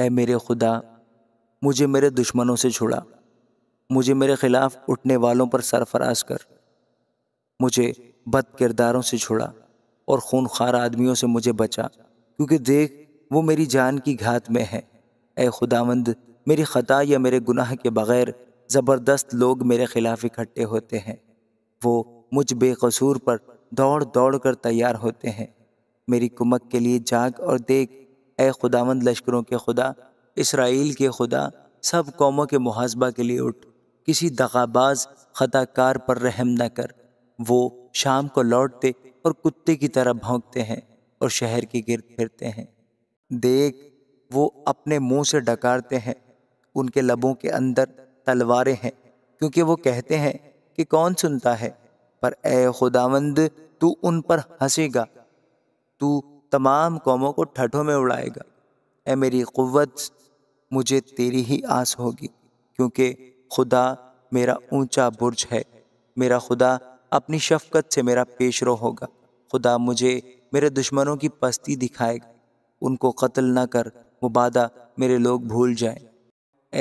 ए मेरे खुदा मुझे मेरे दुश्मनों से छुड़ा मुझे मेरे ख़िलाफ़ उठने वालों पर सरफराज कर मुझे बद किरदारों से छुड़ा और खूनखार आदमियों से मुझे बचा क्योंकि देख वो मेरी जान की घात में है ए खुदावंद मेरी ख़ता या मेरे गुनाह के बग़ैर ज़बरदस्त लोग मेरे ख़िलाफ़ इकट्ठे होते हैं वो मुझ बेकसूर पर दौड़ दौड़ कर तैयार होते हैं मेरी कुमक के लिए जाग और देख ए खुदावंद लश्करों के खुदा इसराइल के खुदा सब कौमों के मुहासबा के लिए उठ किसी दगाबाज खताकार पर रहम न कर वो शाम को लौटते और कुत्ते की तरह भौंकते हैं और शहर के गिर फिरते हैं देख वो अपने मुंह से डकारते हैं उनके लबों के अंदर तलवारें हैं क्योंकि वो कहते हैं कि कौन सुनता है पर ए खुदावंद तू उन पर हंसेगा तू तमाम कौमों को ठठों में उड़ाएगा ए मेरी क़वत मुझे तेरी ही आस होगी क्योंकि खुदा मेरा ऊंचा बुर्ज है मेरा खुदा अपनी शफकत से मेरा पेशरो होगा खुदा मुझे मेरे दुश्मनों की पस्ती दिखाएगा उनको कत्ल ना कर मुबादा मेरे लोग भूल जाएं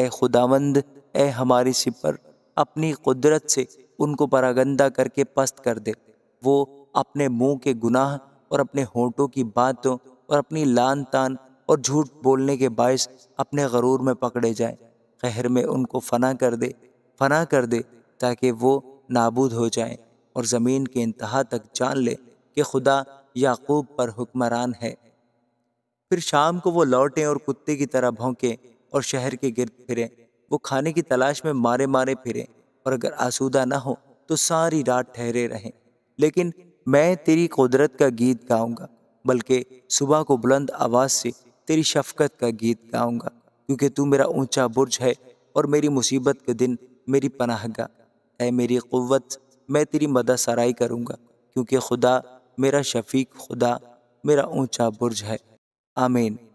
ए खुदावंद ए हमारी सिपर अपनी कुदरत से उनको परागंदा करके पस्त कर दे वो अपने मुंह के गुनाह और अपने होटों की बातों और अपनी लान तान और झूठ बोलने के बायस अपने गरूर में पकड़े जाए कहर में उनको फना कर दे फना कर दे ताकि वो नाबूद हो जाए और ज़मीन के इंतहा तक जान ले कि खुदा याकूब पर हुक्मरान है फिर शाम को वो लौटें और कुत्ते की तरह भौंकें और शहर के गिरद फिरें वो खाने की तलाश में मारे मारे फिरें और अगर आसूदा ना हो तो सारी रात ठहरे रहें लेकिन मैं तेरी कुदरत का गीत गाऊंगा बल्कि सुबह को बुलंद आवाज़ से तेरी शफकत का गीत गाऊंगा क्योंकि तू मेरा ऊंचा बुर्ज है और मेरी मुसीबत के दिन मेरी पनाहगा है मेरी क़वत मैं तेरी मदद सराई करूँगा क्योंकि खुदा मेरा शफीक खुदा मेरा ऊंचा बुर्ज है आमीन